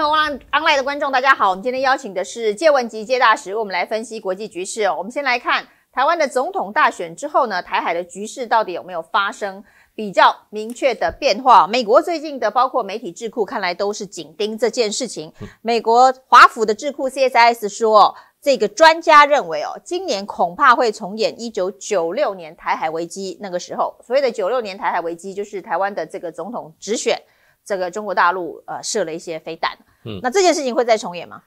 online 的观众，大家好。我们今天邀请的是借问及借大使，我们来分析国际局势。我们先来看台湾的总统大选之后呢，台海的局势到底有没有发生比较明确的变化？美国最近的包括媒体智库，看来都是紧盯这件事情。美国华府的智库 CSIS 说，这个专家认为哦，今年恐怕会重演一九九六年台海危机。那个时候所谓的九六年台海危机，就是台湾的这个总统直选。这个中国大陆呃射了一些飞弹，嗯，那这件事情会再重演吗？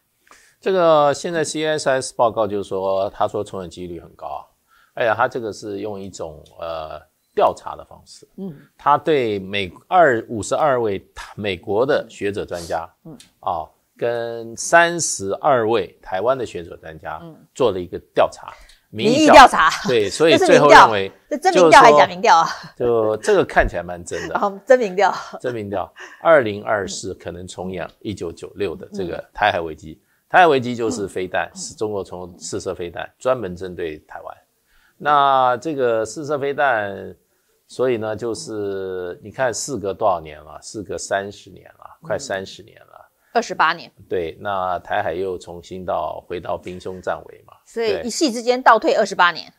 这个现在 C S S 报告就是说，他说重演几率很高啊。哎呀，他这个是用一种呃调查的方式，嗯，他对美二五十二位美国的学者专家，嗯，啊，跟三十二位台湾的学者专家，嗯，做了一个调查。民意调查对，所以最后认为这真民调还是假民调啊？就这个看起来蛮真的，真民调，真民调。二零二四可能重演一九九六的这个台海危机，台海危机就是飞弹，是中国从四射飞弹专门针对台湾。那这个四射飞弹，所以呢，就是你看事隔多少年了？事隔三十年了，快三十年了。二十八年，对，那台海又重新到回到兵凶战危嘛，所以一系之间倒退二十八年，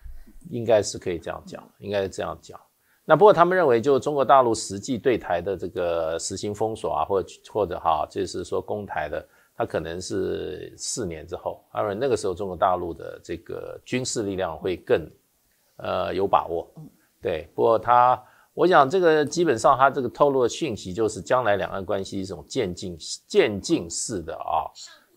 应该是可以这样讲，应该是这样讲。那不过他们认为，就中国大陆实际对台的这个实行封锁啊，或者或者哈，就是说攻台的，它可能是四年之后，因为那个时候中国大陆的这个军事力量会更，呃，有把握。对，不过他。我想这个基本上他这个透露的讯息就是将来两岸关系一种渐进渐进式的啊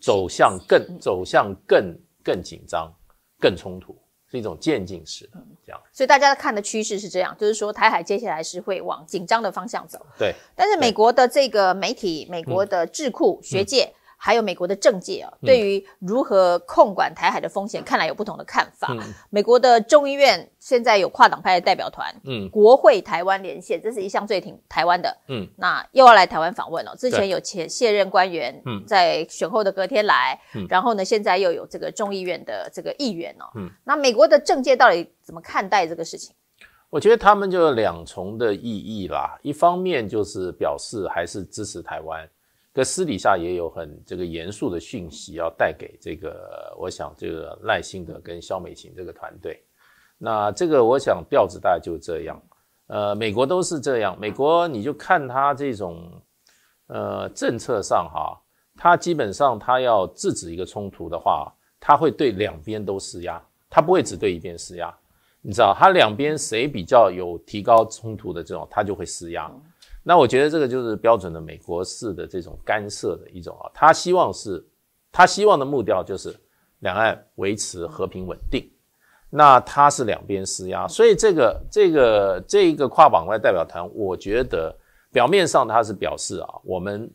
走向更走向更更紧张、更冲突，是一种渐进式的这样。所以大家看的趋势是这样，就是说台海接下来是会往紧张的方向走。对。但是美国的这个媒体、美国的智库、学界。还有美国的政界啊，对于如何控管台海的风险，看来有不同的看法。美国的众议院现在有跨党派的代表团，嗯，国会台湾连线，这是一项最挺台湾的，嗯，那又要来台湾访问了。之前有前卸任官员在选后的隔天来，然后呢，现在又有这个众议院的这个议员哦，嗯，那美国的政界到底怎么看待这个事情？我觉得他们就有两重的意义啦，一方面就是表示还是支持台湾。搁私底下也有很这个严肃的讯息要带给这个，我想这个赖心的跟肖美琴这个团队。那这个我想调子大概就这样。呃，美国都是这样，美国你就看他这种，呃，政策上哈，他基本上他要制止一个冲突的话，他会对两边都施压，他不会只对一边施压。你知道，他两边谁比较有提高冲突的这种，他就会施压。那我觉得这个就是标准的美国式的这种干涉的一种啊，他希望是，他希望的目标就是两岸维持和平稳定，那他是两边施压，所以这个这个这一个跨党外代表团，我觉得表面上他是表示啊，我们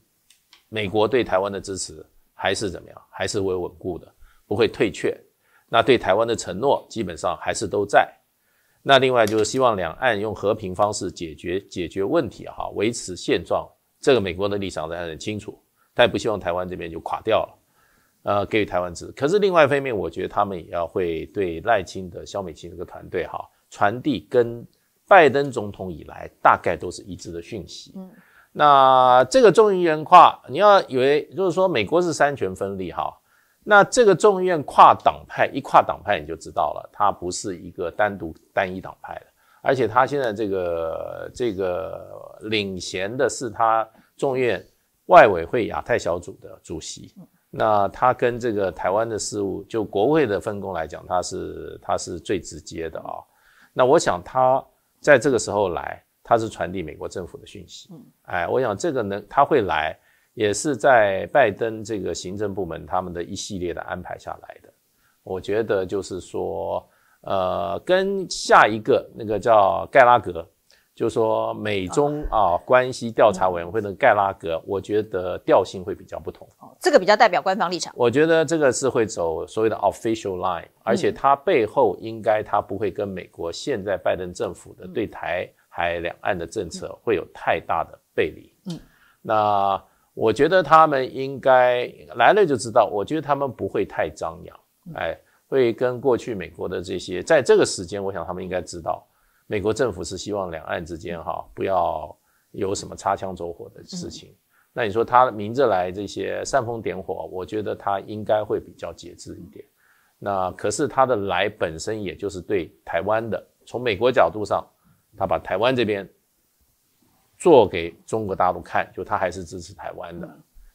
美国对台湾的支持还是怎么样，还是会稳固的，不会退却，那对台湾的承诺基本上还是都在。那另外就是希望两岸用和平方式解决解决问题哈，维持现状。这个美国的立场大家很清楚，他也不希望台湾这边就垮掉了，呃，给予台湾支持。可是另外一方面，我觉得他们也要会对赖清的、肖美琴这个团队哈传递跟拜登总统以来大概都是一致的讯息。嗯，那这个众议员话，你要以为就是说美国是三权分立哈。那这个众议院跨党派一跨党派你就知道了，它不是一个单独单一党派的，而且他现在这个这个领衔的是他众议院外委会亚太小组的主席，那他跟这个台湾的事务，就国会的分工来讲，他是他是最直接的啊。那我想他在这个时候来，他是传递美国政府的讯息。哎，我想这个能他会来。也是在拜登这个行政部门他们的一系列的安排下来的，我觉得就是说，呃，跟下一个那个叫盖拉格，就说美中啊关系调查委员会的盖拉格，我觉得调性会比较不同。这个比较代表官方立场。我觉得这个是会走所谓的 official line，而且它背后应该它不会跟美国现在拜登政府的对台海两岸的政策会有太大的背离。嗯，那。我觉得他们应该来了就知道。我觉得他们不会太张扬，哎，会跟过去美国的这些，在这个时间，我想他们应该知道，美国政府是希望两岸之间哈不要有什么擦枪走火的事情。那你说他明着来这些煽风点火，我觉得他应该会比较节制一点。那可是他的来本身也就是对台湾的，从美国角度上，他把台湾这边。做给中国大陆看，就他还是支持台湾的，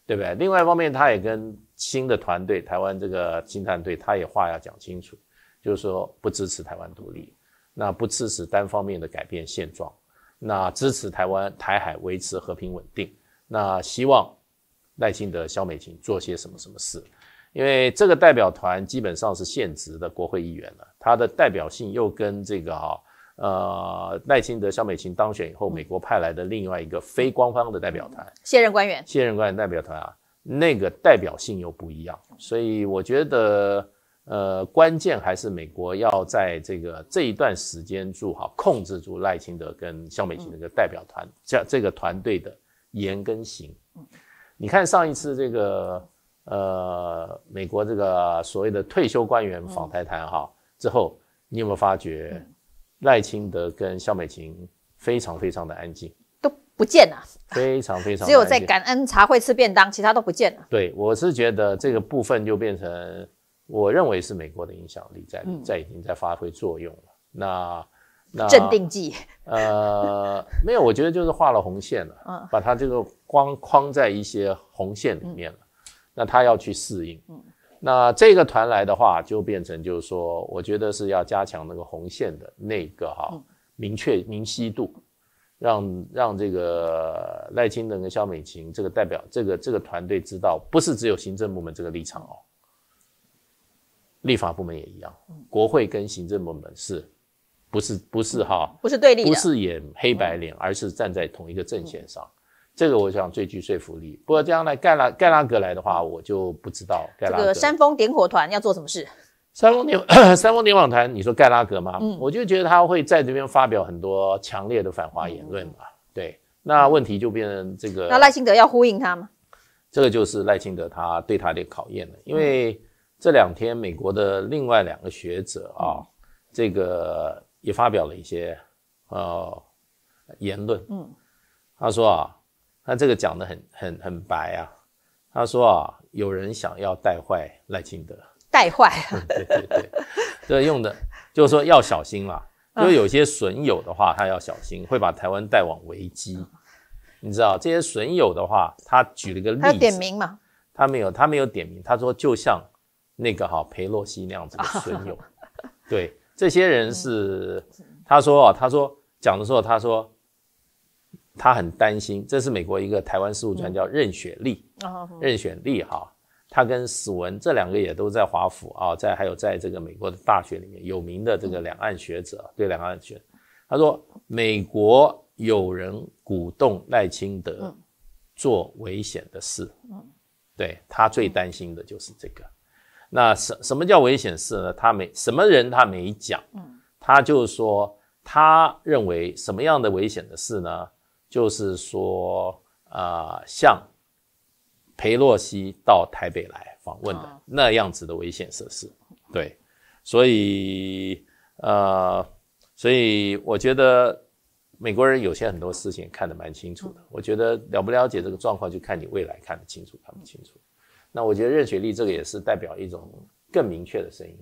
对不对？另外一方面，他也跟新的团队，台湾这个新团队，他也话要讲清楚，就是说不支持台湾独立，那不支持单方面的改变现状，那支持台湾台海维持和平稳定，那希望耐心的肖美琴做些什么什么事，因为这个代表团基本上是现职的国会议员了，他的代表性又跟这个啊。呃，赖清德、萧美琴当选以后，美国派来的另外一个非官方的代表团，现任官员、现任官员代表团啊，那个代表性又不一样。所以我觉得，呃，关键还是美国要在这个这一段时间住好，控制住赖清德跟萧美琴这个代表团、这这个团队的言跟行。你看上一次这个呃，美国这个所谓的退休官员访谈哈之后，你有没有发觉？赖清德跟肖美琴非常非常的安静，都不见了。非常非常 只有在感恩茶会吃便当，其他都不见了。对，我是觉得这个部分就变成我认为是美国的影响力在在已经在发挥作用了。那镇定剂？呃，没有，我觉得就是画了红线了，把它这个框框在一些红线里面了。那他要去适应。那这个团来的话，就变成就是说，我觉得是要加强那个红线的那个哈，明确明晰度，让让这个赖清德跟肖美琴这个代表，这个这个团队知道，不是只有行政部门这个立场哦，立法部门也一样，国会跟行政部门是不是不是哈？不是对立，不是演黑白脸，而是站在同一个阵线上。这个我想最具说服力。不过这样来盖拉盖拉格来的话，我就不知道这个煽风点火团要做什么事。煽风点 煽风点火团，你说盖拉格吗？嗯，我就觉得他会在这边发表很多强烈的反华言论嘛。对，那问题就变成这个。那赖清德要呼应他吗？这个就是赖清德他对他的考验了，因为这两天美国的另外两个学者啊，这个也发表了一些呃言论。嗯，他说啊。那这个讲的很很很白啊，他说啊，有人想要带坏赖清德，带坏，对对对，这用的就是说要小心啦，因为有些损友的话，他要小心，会把台湾带往危机。你知道这些损友的话，他举了个例子，他点名嘛？他没有，他没有点名，他说就像那个哈佩洛西那样子的损友，对，这些人是，他说啊，他说讲的时候他说。他很担心，这是美国一个台湾事务专家任雪丽任雪丽哈，他跟史文这两个也都在华府啊，在还有在这个美国的大学里面有名的这个两岸学者对两岸学，他说美国有人鼓动赖清德做危险的事，对他最担心的就是这个，那什什么叫危险事呢？他没什么人他没讲，他就说他认为什么样的危险的事呢？就是说，呃，像，裴洛西到台北来访问的那样子的危险设施，对，所以，呃，所以我觉得美国人有些很多事情看得蛮清楚的。我觉得了不了解这个状况，就看你未来看得清楚看不清楚。那我觉得任雪丽这个也是代表一种更明确的声音，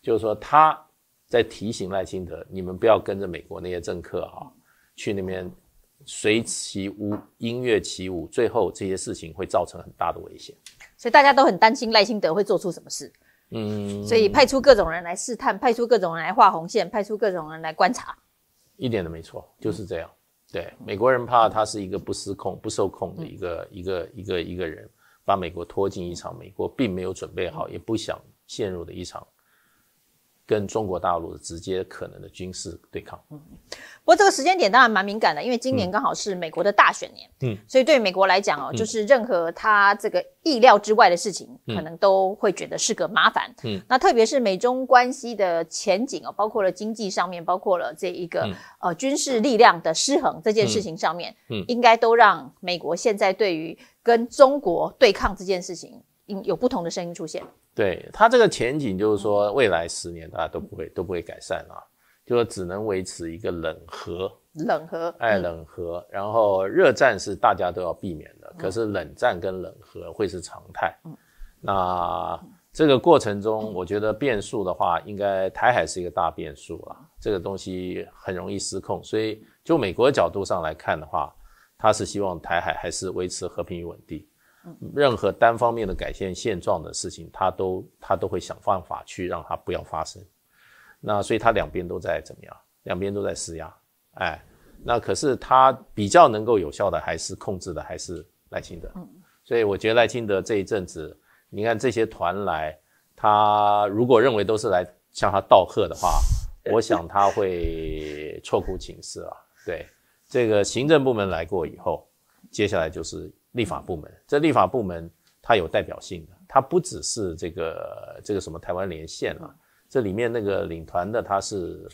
就是说他在提醒赖清德，你们不要跟着美国那些政客啊去那边。随其舞，音乐起舞，最后这些事情会造成很大的危险，所以大家都很担心赖清德会做出什么事。嗯，所以派出各种人来试探，派出各种人来画红线，派出各种人来观察，一点都没错，就是这样。对，美国人怕他是一个不失控、不受控的一个一个一个一个人，把美国拖进一场美国并没有准备好、也不想陷入的一场。跟中国大陆的直接可能的军事对抗，嗯，不过这个时间点当然蛮敏感的，因为今年刚好是美国的大选年，嗯，所以对美国来讲哦，就是任何他这个意料之外的事情，可能都会觉得是个麻烦，嗯，那特别是美中关系的前景哦，包括了经济上面，包括了这一个呃军事力量的失衡这件事情上面，嗯，应该都让美国现在对于跟中国对抗这件事情。有不同的声音出现，对它这个前景就是说，未来十年大家都不会都不会改善啊，就说只能维持一个冷和冷和，哎冷和，然后热战是大家都要避免的，可是冷战跟冷和会是常态。那这个过程中，我觉得变数的话，应该台海是一个大变数了，这个东西很容易失控，所以就美国角度上来看的话，他是希望台海还是维持和平与稳定。任何单方面的改善现状的事情，他都他都会想办法去让他不要发生。那所以，他两边都在怎么样？两边都在施压。哎，那可是他比较能够有效的还是控制的还是赖清德。所以，我觉得赖清德这一阵子，你看这些团来，他如果认为都是来向他道贺的话，我想他会错估情势啊。对，这个行政部门来过以后，接下来就是。立法部门，这立法部门，它有代表性的，它不只是这个这个什么台湾连线啊，这里面那个领团的他是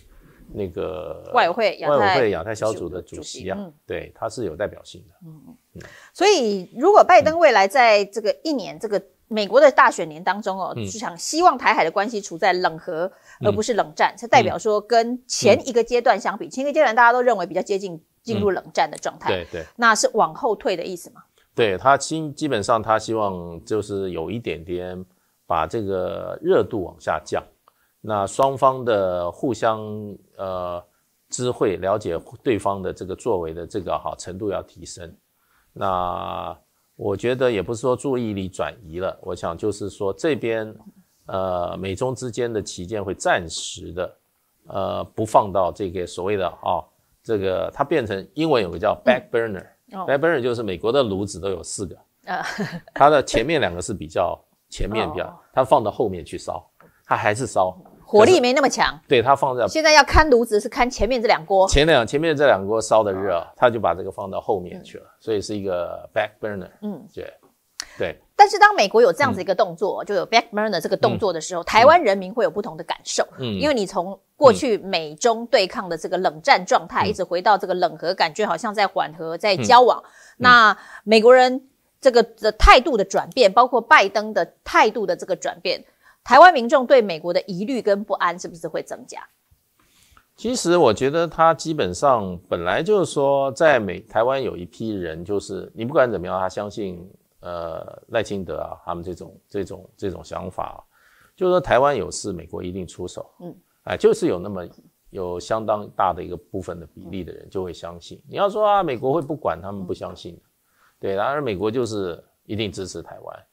那个外委会外委会亚太小组的主席啊，对，他是有代表性的。嗯嗯所以如果拜登未来在这个一年这个美国的大选年当中哦，是想希望台海的关系处在冷和而不是冷战，这代表说跟前一个阶段相比，前一个阶段大家都认为比较接近进入冷战的状态，对对，那是往后退的意思嘛？对他基基本上，他希望就是有一点点把这个热度往下降，那双方的互相呃知会了解对方的这个作为的这个哈程度要提升，那我觉得也不是说注意力转移了，我想就是说这边呃美中之间的旗舰会暂时的呃不放到这个所谓的啊这个它变成英文有个叫 back burner。Back burner 就是美国的炉子都有四个，呃，它的前面两个是比较前面比较，它放到后面去烧，它还是烧，火力没那么强。对，它放在现在要看炉子是看前面这两锅，前两前面这两锅烧的热，它就把这个放到后面去了，所以是一个 back burner，嗯，对，对。但是，当美国有这样子一个动作，就有 b a c k m r n e r 这个动作的时候，台湾人民会有不同的感受。嗯，因为你从过去美中对抗的这个冷战状态，一直回到这个冷和，感觉好像在缓和，在交往。那美国人这个的态度的转变，包括拜登的态度的这个转变，台湾民众对美国的疑虑跟不安，是不是会增加？其实，我觉得他基本上本来就是说，在美台湾有一批人，就是你不管怎么样，他相信。呃，赖清德啊，他们这种这种这种想法，啊，就是说台湾有事，美国一定出手。嗯，哎，就是有那么有相当大的一个部分的比例的人就会相信。你要说啊，美国会不管，他们不相信对，然而美国就是一定支持台湾。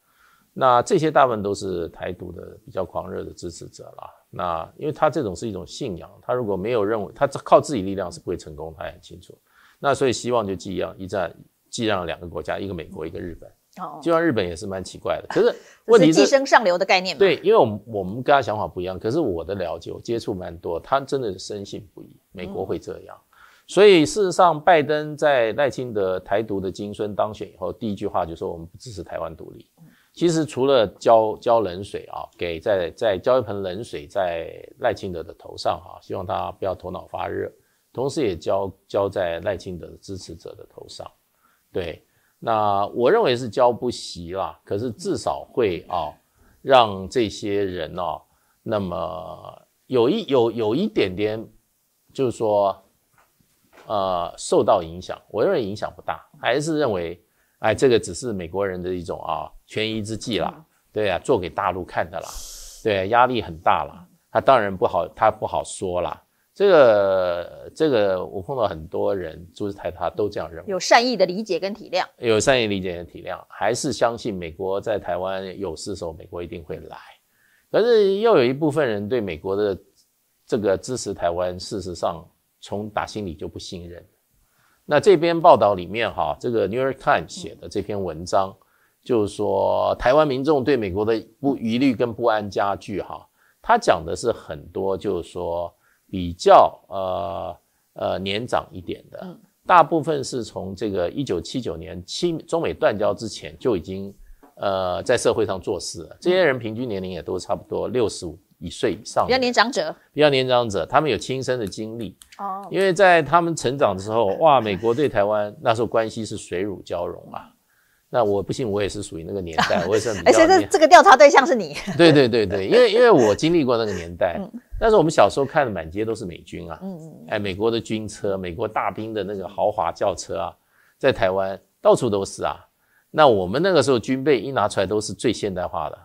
那这些大部分都是台独的比较狂热的支持者啦。那因为他这种是一种信仰，他如果没有认为他靠自己力量是不会成功，他也很清楚。那所以希望就寄样一战，寄让两个国家，一个美国，一个日本。就像日本也是蛮奇怪的，可是 问题是寄生上流的概念嘛。对，因为我我们跟他想法不一样，可是我的了解，我接触蛮多，他真的是深信不疑，美国会这样。所以事实上，拜登在赖清德台独的金孙当选以后，第一句话就说我们不支持台湾独立。其实除了浇浇冷水啊，给在在浇一盆冷水在赖清德的头上啊，希望他不要头脑发热，同时也浇浇在赖清德的支持者的头上，对。那我认为是教不习啦，可是至少会啊，让这些人哦，那么有一有有一点点，就是说，呃，受到影响。我认为影响不大，还是认为，哎，这个只是美国人的一种啊权宜之计啦，对啊，做给大陆看的啦，对，压力很大啦，他当然不好，他不好说啦。这个这个，我碰到很多人，就是台独都这样认为，有善意的理解跟体谅，有善意理解跟体谅，还是相信美国在台湾有事的时候，美国一定会来。可是又有一部分人对美国的这个支持台湾，事实上从打心里就不信任。那这篇报道里面哈，这个《New York Times》写的这篇文章，就是说台湾民众对美国的不疑虑跟不安加剧哈，他讲的是很多就是说。比较呃呃年长一点的，大部分是从这个一九七九年七中美断交之前就已经呃在社会上做事了。这些人平均年龄也都差不多六十五一岁以上，比较年长者，比较年长者，他们有亲身的经历哦。因为在他们成长之后，哇，美国对台湾那时候关系是水乳交融啊。那我不信，我也是属于那个年代，我也是。而且这这个调查对象是你。对对对对，因为因为我经历过那个年代，但是我们小时候看的满街都是美军啊，嗯嗯，哎，美国的军车、美国大兵的那个豪华轿车啊，在台湾到处都是啊。那我们那个时候军备一拿出来都是最现代化的，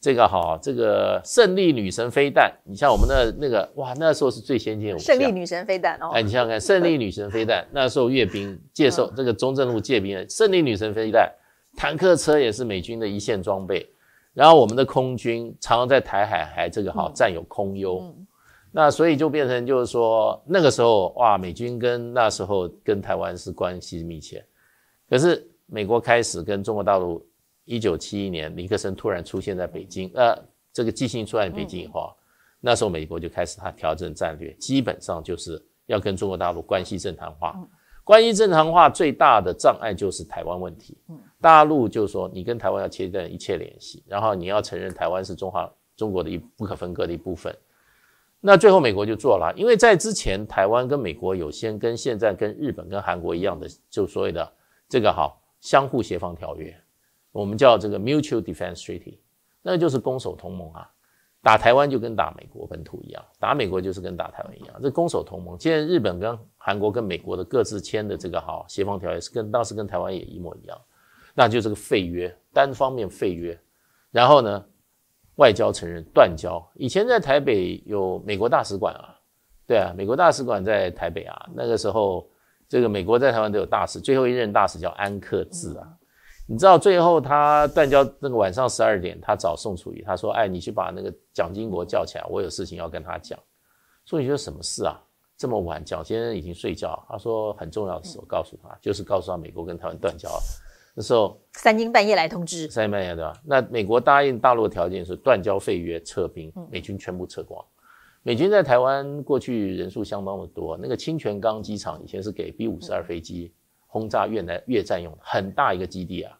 这个好，这个胜利女神飞弹，你像我们的那个哇，那时候是最先进的。胜利女神飞弹哦，哎，你想想看，胜利女神飞弹，那时候阅兵接受这个中正路阅兵，胜利女神飞弹。坦克车也是美军的一线装备，然后我们的空军常常在台海还这个哈占有空优，那所以就变成就是说那个时候哇，美军跟那时候跟台湾是关系密切，可是美国开始跟中国大陆，一九七一年尼克森突然出现在北京，呃，这个即兴出现北京以后，那时候美国就开始他调整战略，基本上就是要跟中国大陆关系正常化。关于正常化最大的障碍就是台湾问题。大陆就说你跟台湾要切断一切联系，然后你要承认台湾是中华中国的一不可分割的一部分。那最后美国就做了，因为在之前台湾跟美国有先跟现在跟日本跟韩国一样的，就所谓的这个哈相互协防条约，我们叫这个 mutual defense treaty，那就是攻守同盟啊。打台湾就跟打美国本土一样，打美国就是跟打台湾一样。这攻守同盟，现在日本跟韩国跟美国的各自签的这个哈协防条约是跟当时跟台湾也一模一样，那就是个废约，单方面废约，然后呢，外交承认断交。以前在台北有美国大使馆啊，对啊，美国大使馆在台北啊，那个时候这个美国在台湾都有大使，最后一任大使叫安克志啊，你知道最后他断交那个晚上十二点，他找宋楚瑜，他说：“哎，你去把那个蒋经国叫起来，我有事情要跟他讲。”宋楚瑜说：“什么事啊？”这么晚，蒋先生已经睡觉。他说很重要的时候告诉他，就是告诉他美国跟台湾断交。那时候三更半夜来通知，三更半夜对吧？那美国答应大陆的条件是断交、废约、撤兵，美军全部撤光。美军在台湾过去人数相当的多，那个清泉岗机场以前是给 B 五十二飞机轰炸越南越战用，很大一个基地啊。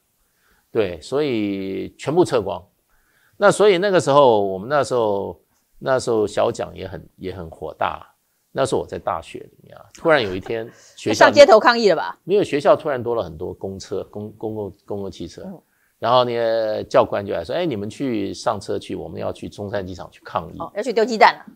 对，所以全部撤光。那所以那个时候，我们那时候那时候小蒋也很也很火大。那是我在大学里面啊，突然有一天，上街头抗议了吧？没有，学校突然多了很多公车、公公共公共汽车，然后呢，教官就来说：“哎，你们去上车去，我们要去中山机场去抗议。”哦，要去丢鸡蛋了。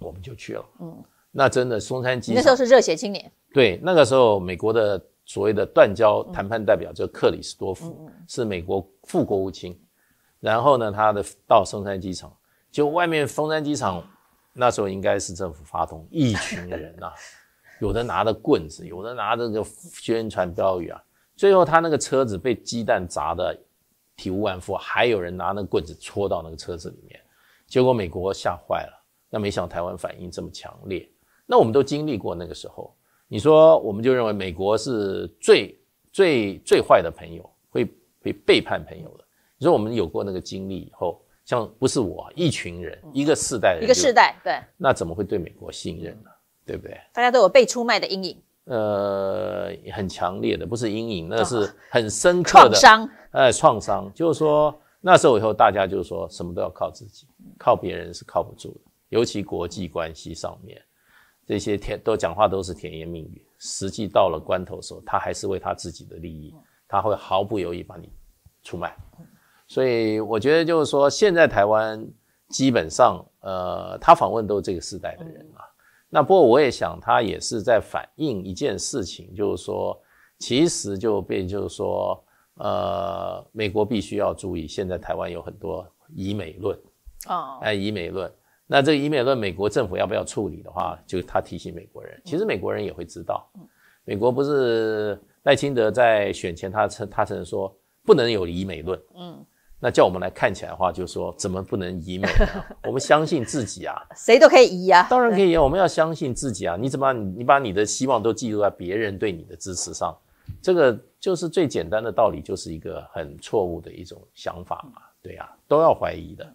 我们就去了。嗯，那真的，中山机场那时候是热血青年。对，那个时候美国的所谓的断交谈判代表就克里斯多夫，是美国副国务卿，然后呢，他的到松山机场，就外面松山机场。那时候应该是政府发动一群人呐，有的拿着棍子，有的拿着个宣传标语啊。最后他那个车子被鸡蛋砸的体无完肤，还有人拿那个棍子戳到那个车子里面，结果美国吓坏了。那没想到台湾反应这么强烈，那我们都经历过那个时候，你说我们就认为美国是最最最坏的朋友，会会背叛朋友的。你说我们有过那个经历以后。像不是我一群人，一个世代的，一个世代，对，那怎么会对美国信任呢？对不对？大家都有被出卖的阴影，呃，很强烈的，不是阴影，那是很深刻的创伤。呃，创伤就是说，那时候以后大家就说什么都要靠自己，靠别人是靠不住的，尤其国际关系上面，这些甜都讲话都是甜言蜜语，实际到了关头时候，他还是为他自己的利益，他会毫不犹豫把你出卖。所以我觉得就是说，现在台湾基本上，呃，他访问都是这个时代的人啊。那不过我也想，他也是在反映一件事情，就是说，其实就变就是说，呃，美国必须要注意，现在台湾有很多以美论哦，哎，以美论。那这个以美论，美国政府要不要处理的话，就他提醒美国人，其实美国人也会知道。美国不是赖清德在选前，他曾他曾说不能有以美论，嗯。那叫我们来看起来的话，就是说怎么不能移民？我们相信自己啊，谁都可以移啊，当然可以移。我们要相信自己啊，你怎么你把你的希望都寄托在别人对你的支持上，这个就是最简单的道理，就是一个很错误的一种想法嘛。对啊，都要怀疑的。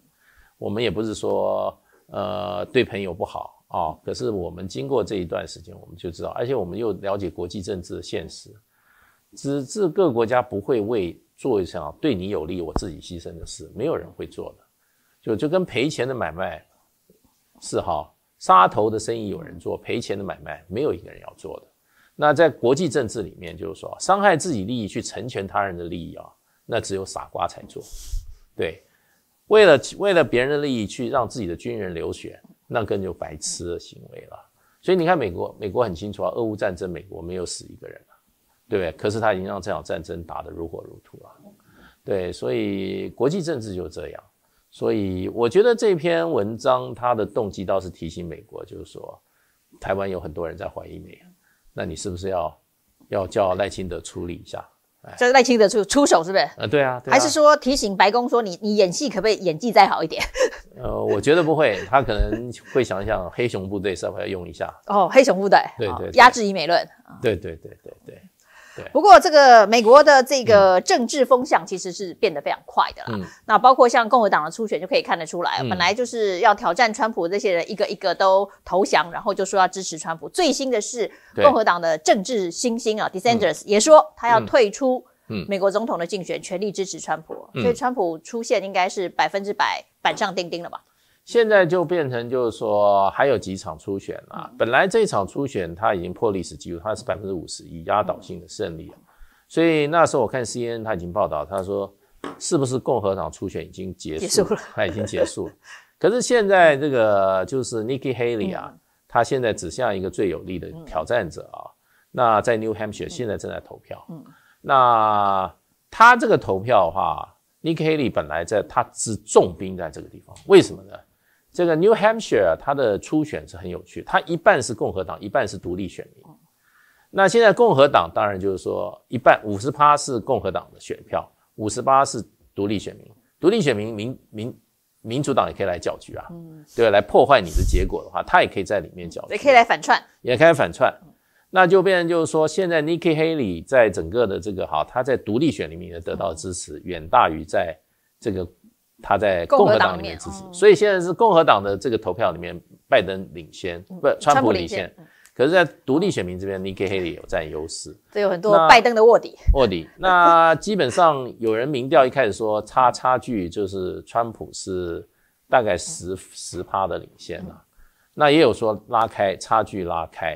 我们也不是说呃对朋友不好啊，可是我们经过这一段时间，我们就知道，而且我们又了解国际政治现实，只是各国家不会为。做一下对你有利、我自己牺牲的事，没有人会做的。就就跟赔钱的买卖是哈，杀头的生意有人做，赔钱的买卖没有一个人要做的。那在国际政治里面，就是说伤害自己利益去成全他人的利益啊，那只有傻瓜才做。对，为了为了别人的利益去让自己的军人流血，那更就白痴的行为了。所以你看，美国美国很清楚啊，俄乌战争美国没有死一个人。对不对？可是他已经让这场战争打得如火如荼了。对，所以国际政治就这样。所以我觉得这篇文章他的动机倒是提醒美国，就是说台湾有很多人在怀疑美，那你是不是要要叫赖清德处理一下？叫赖清德出出手是不是？呃，对啊，还是说提醒白宫说你你演戏可不可以演技再好一点？呃，我觉得不会，他可能会想想黑熊部队要不要用一下？哦，黑熊部队，对对，压制以美论。对对对对。不过，这个美国的这个政治风向其实是变得非常快的了。那包括像共和党的初选就可以看得出来，本来就是要挑战川普这些人，一个一个都投降，然后就说要支持川普。最新的是共和党的政治新星啊，Denzel 也说他要退出美国总统的竞选，全力支持川普。所以川普出现应该是百分之百板上钉钉了吧？现在就变成就是说还有几场初选了。本来这场初选他已经破历史纪录，他是百分之五十一压倒性的胜利。所以那时候我看 C N 他已经报道，他说是不是共和党初选已经结束了？他已经结束了。可是现在这个就是 Nikki Haley 啊，他现在指向一个最有力的挑战者啊。那在 New Hampshire 现在正在投票。那他这个投票的话，Nikki Haley 本来在他只重兵在这个地方，为什么呢？这个 New Hampshire 它的初选是很有趣，它一半是共和党，一半是独立选民。那现在共和党当然就是说一半，五十趴是共和党的选票，五十八是独立选民。独立选民民民民主党也可以来搅局啊，对来破坏你的结果的话，他也可以在里面搅。也可以来反串，也可以反串，那就变成就是说，现在 Nikki Haley 在整个的这个哈，他在独立选民里面得到支持远大于在这个。他在共和党里面支持，所以现在是共和党的这个投票里面，拜登领先，不，川普领先。可是，在独立选民这边，尼克黑也有占优势。这有很多拜登的卧底。卧底。那基本上有人民调一开始说差差距就是川普是大概十十趴的领先了，那也有说拉开差距拉开。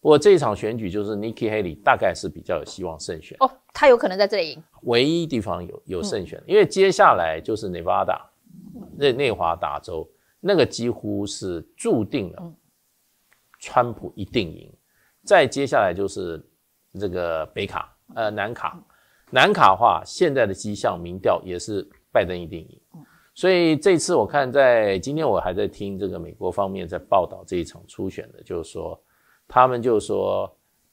我这一场选举就是 Nikki Haley 大概是比较有希望胜选哦，他有可能在这里赢。唯一地方有有胜选，因为接下来就是 Nevada 内内华达州那个几乎是注定了，川普一定赢。再接下来就是这个北卡，呃南卡，南卡话现在的迹象民调也是拜登一定赢，所以这次我看在今天我还在听这个美国方面在报道这一场初选的，就是说。他们就说，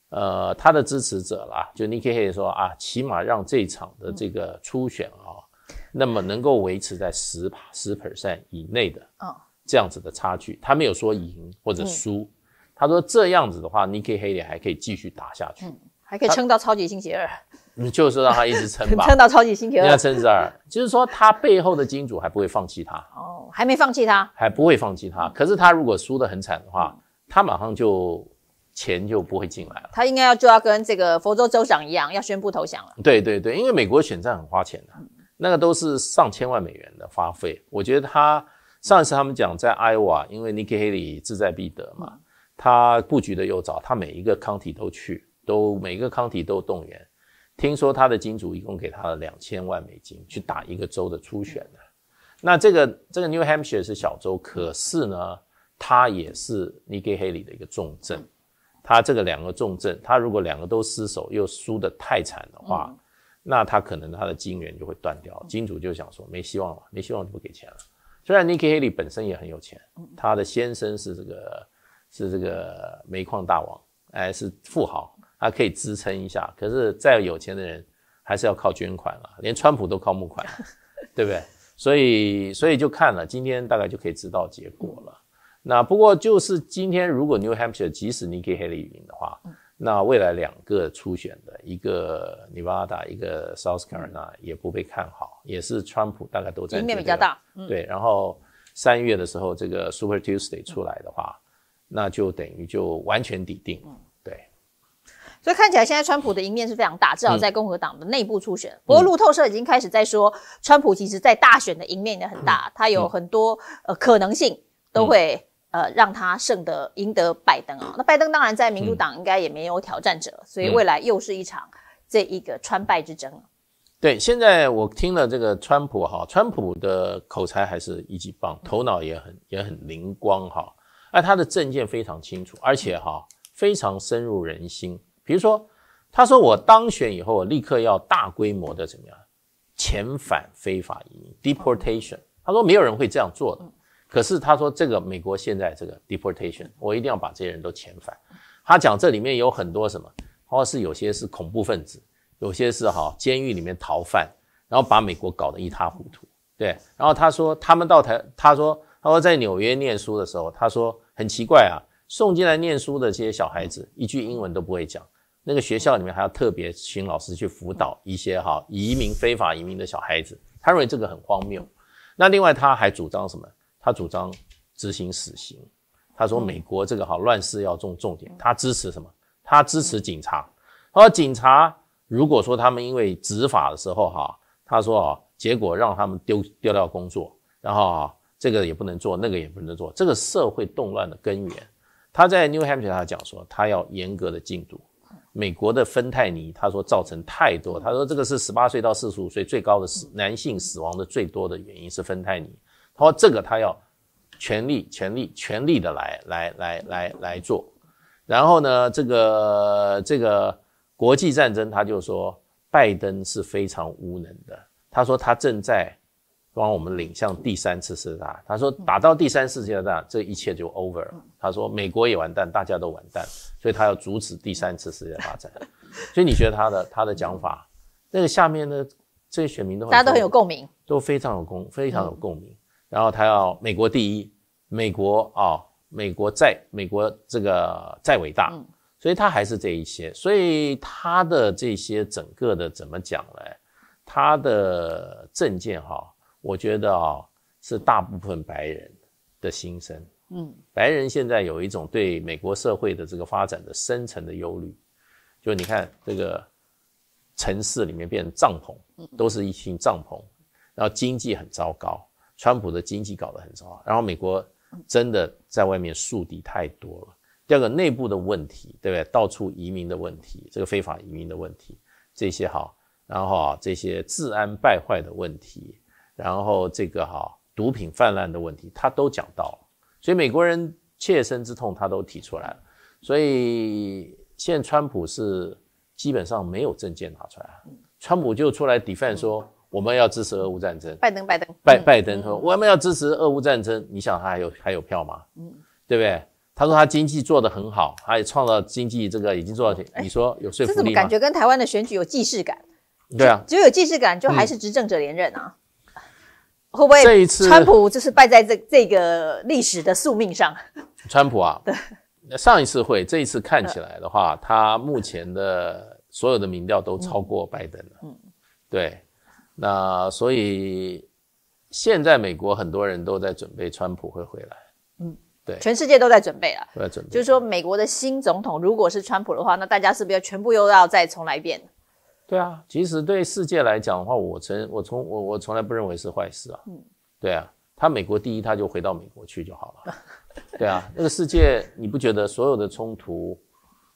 呃，他的支持者啦，就 Nikki 妮 l 黑 y 说啊，起码让这场的这个初选啊，那么能够维持在十十 percent 以内的，啊。这样子的差距，他没有说赢或者输，他说这样子的话，妮 l 黑 y 还可以继续打下去，嗯，还可以撑到超级星期二，你就是让他一直撑吧，撑到超级星期二，撑至二，就是说他背后的金主还不会放弃他，哦，还没放弃他，还不会放弃他，可是他如果输得很惨的话，他马上就。钱就不会进来了。他应该要就要跟这个佛州州长一样，要宣布投降了。对对对，因为美国选战很花钱的，那个都是上千万美元的花费。我觉得他上一次他们讲在 Iowa，因为 Haley 志在必得嘛，他布局的又早，他每一个 county 都去，都每个 county 都动员。听说他的金主一共给他了两千万美金去打一个州的初选的。那这个这个 New Hampshire 是小州，可是呢，它也是 Nikki Haley 的一个重镇。他这个两个重症，他如果两个都失守，又输得太惨的话，那他可能他的金源就会断掉。金主就想说没希望了，没希望就不给钱了。虽然 Nikki Haley 本身也很有钱，他的先生是这个是这个煤矿大王，哎，是富豪，他可以支撑一下。可是再有钱的人还是要靠捐款了，连川普都靠募款，对不对？所以所以就看了，今天大概就可以知道结果了。那不过就是今天，如果 New Hampshire 即使你给黑利赢的话，那未来两个初选的一个 Nevada 一个 South Carolina 也不被看好，也是川普大概都在赢面比较大。对，然后三月的时候这个 Super Tuesday 出来的话，那就等于就完全抵定。嗯，对。所以看起来现在川普的赢面是非常大，至少在共和党的内部初选。不过路透社已经开始在说，川普其实在大选的赢面也很大，他有很多呃可能性都会。呃，让他胜得赢得拜登啊，那拜登当然在民主党应该也没有挑战者，所以未来又是一场这一个川败之争。对，现在我听了这个川普哈，川普的口才还是一级棒，头脑也很也很灵光哈，那他的政见非常清楚，而且哈非常深入人心。比如说，他说我当选以后立刻要大规模的怎么样遣返非法移民 （deportation），他说没有人会这样做的。可是他说，这个美国现在这个 deportation，我一定要把这些人都遣返。他讲这里面有很多什么，或是有些是恐怖分子，有些是哈监狱里面逃犯，然后把美国搞得一塌糊涂。对，然后他说他们到台，他说他说在纽约念书的时候，他说很奇怪啊，送进来念书的这些小孩子一句英文都不会讲，那个学校里面还要特别请老师去辅导一些哈移民非法移民的小孩子，他认为这个很荒谬。那另外他还主张什么？他主张执行死刑。他说：“美国这个好乱世要重重点。”他支持什么？他支持警察。他说：“警察如果说他们因为执法的时候哈，他说啊，结果让他们丢丢掉工作，然后啊这个也不能做，那个也不能做，这个社会动乱的根源。”他在 New Hampshire 他讲说：“他要严格的禁毒。美国的芬太尼，他说造成太多。他说这个是十八岁到四十五岁最高的死男性死亡的最多的原因是芬太尼。”他说：“这个他要全力、全力、全力的来、来、来、来、来做。然后呢，这个这个国际战争，他就说拜登是非常无能的。他说他正在帮我们领向第三次世界大战。他说打到第三次世界大战，这一切就 over 了。他说美国也完蛋，大家都完蛋。所以他要阻止第三次世界大战。所以你觉得他的他的讲法，那个下面的这些选民都大家都很有共鸣，都非常有共非常有共鸣。”然后他要美国第一，美国啊，美国再美国这个再伟大，所以他还是这一些。所以他的这些整个的怎么讲呢？他的政见哈，我觉得啊是大部分白人的心声。嗯，白人现在有一种对美国社会的这个发展的深层的忧虑，就你看这个城市里面变成帐篷，都是一群帐篷，然后经济很糟糕。川普的经济搞得很糟，然后美国真的在外面树敌太多了。第二个内部的问题，对不对？到处移民的问题，这个非法移民的问题，这些哈，然后啊，这些治安败坏的问题，然后这个哈，毒品泛滥的问题，他都讲到了。所以美国人切身之痛，他都提出来了。所以现在川普是基本上没有证件拿出来，川普就出来 defend 说。我们要支持俄乌战争。拜登，拜登，拜拜登说我们要支持俄乌战争。你想他还有还有票吗？嗯，对不对？他说他经济做得很好，他有创造经济这个已经做到。你说有说服力吗？这怎么感觉跟台湾的选举有既视感？对啊，只有有既视感，就还是执政者连任啊？会不会这一次川普就是败在这这个历史的宿命上？川普啊，对，上一次会这一次看起来的话，他目前的所有的民调都超过拜登了。嗯，对。那所以现在美国很多人都在准备，川普会回来。嗯，对，全世界都在准备了。都在准备，就是说，美国的新总统如果是川普的话，那大家是不是要全部又要再重来一遍？对啊，其实对世界来讲的话，我从我从我我从来不认为是坏事啊。嗯，对啊，他美国第一，他就回到美国去就好了。对啊，那个世界，你不觉得所有的冲突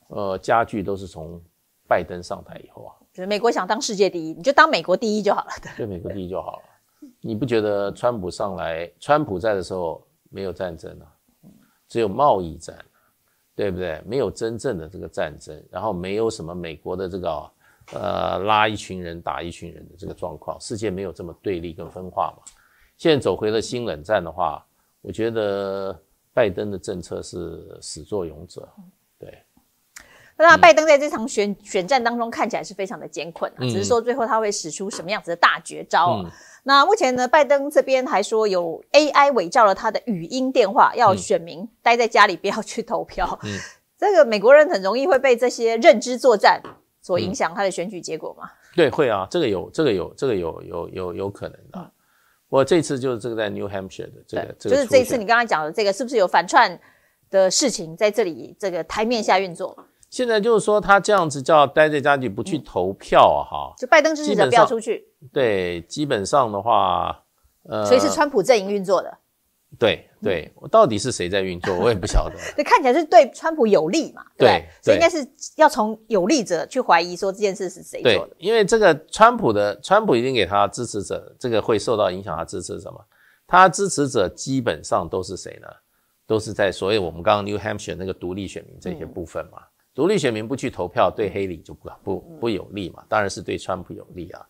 呃加剧都是从拜登上台以后啊？美国想当世界第一，你就当美国第一就好了。就美国第一就好了。你不觉得川普上来，川普在的时候没有战争了，只有贸易战，对不对？没有真正的这个战争，然后没有什么美国的这个呃拉一群人打一群人的这个状况，世界没有这么对立跟分化嘛？现在走回了新冷战的话，我觉得拜登的政策是始作俑者，对。那拜登在这场选选战当中看起来是非常的艰困啊，只是说最后他会使出什么样子的大绝招？那目前呢，拜登这边还说有 AI 伪造了他的语音电话，要选民待在家里不要去投票。嗯，这个美国人很容易会被这些认知作战所影响他的选举结果嘛？对，会啊，这个有，这个有，这个有有有有可能的。我这次就是这个在 New Hampshire 的这个，就是这次你刚才讲的这个是不是有反串的事情在这里这个台面下运作？现在就是说，他这样子叫待在家里不去投票啊，哈，就拜登支持者不要出去。对，基本上的话，呃，所以是川普阵营运作的？对对，我到底是谁在运作，我也不晓得。这 看起来是对川普有利嘛，对对？所以应该是要从有利者去怀疑，说这件事是谁做的？因为这个川普的川普一定给他支持者，这个会受到影响。他支持什么？他支持者基本上都是谁呢？都是在所谓我们刚刚 New Hampshire 那个独立选民这些部分嘛。独立选民不去投票，对黑人就不不不有利嘛？当然是对川普有利啊！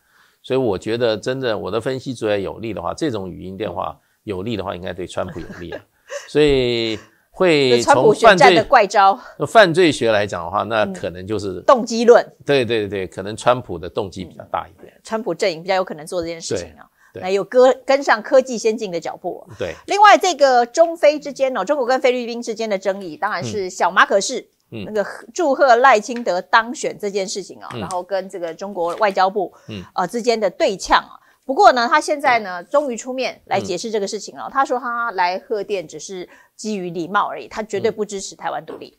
所以我觉得，真的我的分析，主要有利的话，这种语音电话有利的话，应该对川普有利啊！所以会从犯罪的怪招，犯罪学来讲的话，那可能就是动机论。对对对可能川普的动机比较大一点，川普阵营比较有可能做这件事情啊！那有跟跟上科技先进的脚步。对，另外这个中非之间哦，中国跟菲律宾之间的争议，当然是小马可是。那个祝贺赖清德当选这件事情啊，然后跟这个中国外交部呃之间的对呛啊，不过呢，他现在呢终于出面来解释这个事情了。他说他来贺电只是基于礼貌而已，他绝对不支持台湾独立。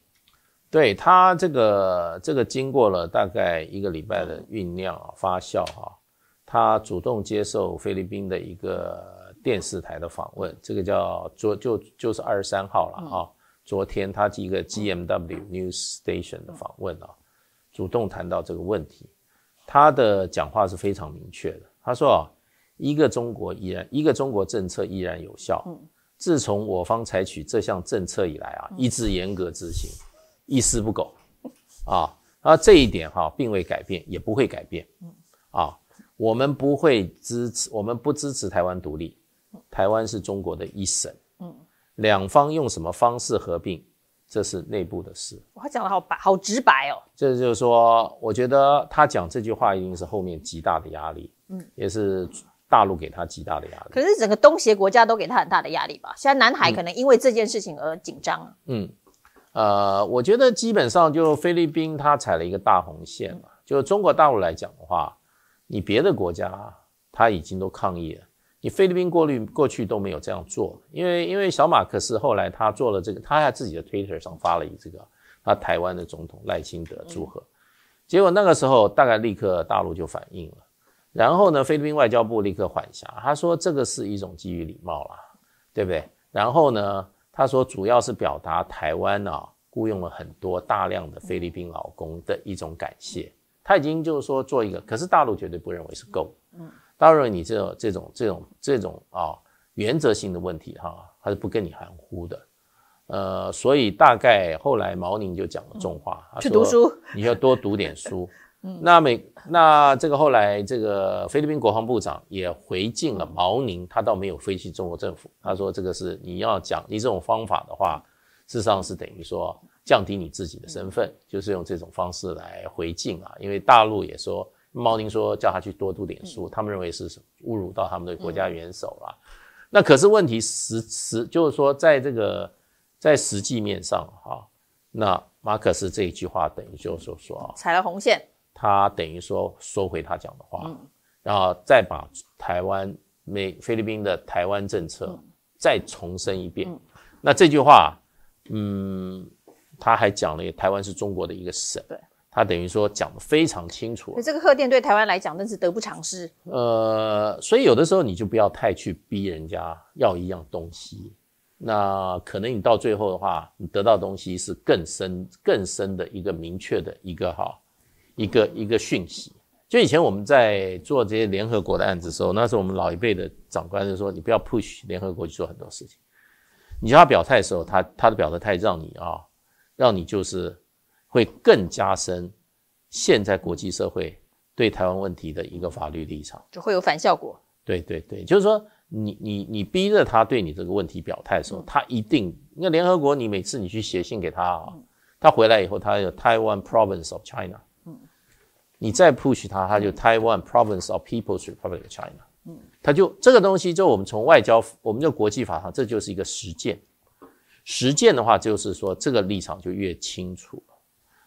对他这个这个经过了大概一个礼拜的酝酿发酵哈，他主动接受菲律宾的一个电视台的访问，这个叫做就就是二十三号了啊。昨天他一个 G M W News Station 的访问啊，主动谈到这个问题，他的讲话是非常明确的。他说啊，一个中国依然一个中国政策依然有效。自从我方采取这项政策以来啊，一直严格执行，一丝不苟。啊，而这一点哈，并未改变，也不会改变。啊，我们不会支持，我们不支持台湾独立。台湾是中国的一省。两方用什么方式合并，这是内部的事。哇，讲的好白，好直白哦。这就是说，我觉得他讲这句话，一定是后面极大的压力。嗯，也是大陆给他极大的压力。可是整个东协国家都给他很大的压力吧？现在南海可能因为这件事情而紧张啊。嗯，呃，我觉得基本上就菲律宾他踩了一个大红线嘛。就中国大陆来讲的话，你别的国家他已经都抗议了。你菲律宾过滤过去都没有这样做，因为因为小马克思后来他做了这个，他在自己的 Twitter 上发了一这个，他台湾的总统赖清德祝贺，结果那个时候大概立刻大陆就反应了，然后呢，菲律宾外交部立刻缓颊，他说这个是一种基于礼貌啦，对不对？然后呢，他说主要是表达台湾啊雇佣了很多大量的菲律宾劳工的一种感谢，他已经就是说做一个，可是大陆绝对不认为是够。当然，你这这种这种这种啊，原则性的问题哈，他是不跟你含糊的，呃，所以大概后来毛宁就讲了重话，他说你要多读点书。嗯，那美那这个后来这个菲律宾国防部长也回敬了毛宁，他倒没有分析中国政府，他说这个是你要讲你这种方法的话，事实上是等于说降低你自己的身份，就是用这种方式来回敬啊，因为大陆也说。猫宁说叫他去多读点书，他们认为是侮辱到他们的国家元首了。那可是问题实实就是说，在这个在实际面上啊，那马可思这一句话等于就是说踩了红线，他等于说收回他讲的话，然后再把台湾美菲律宾的台湾政策再重申一遍。那这句话，嗯，他还讲了台湾是中国的一个省。对。他等于说讲得非常清楚，这个贺电对台湾来讲，那是得不偿失。呃，所以有的时候你就不要太去逼人家要一样东西，那可能你到最后的话，你得到东西是更深、更深的一个明确的一个哈，一个一个讯息。就以前我们在做这些联合国的案子时候，那时候我们老一辈的长官就说，你不要 push 联合国去做很多事情，你叫他表态的时候，他他的表态让你啊，让你就是。会更加深现在国际社会对台湾问题的一个法律立场，就会有反效果。对对对，就是说，你你你逼着他对你这个问题表态的时候，他一定，那联合国，你每次你去写信给他啊，他回来以后，他有 Taiwan Province of China。嗯。你再 push 他，他就 Taiwan Province of People's Republic of China。嗯。他就这个东西，就我们从外交，我们用国际法上，这就是一个实践。实践的话，就是说这个立场就越清楚。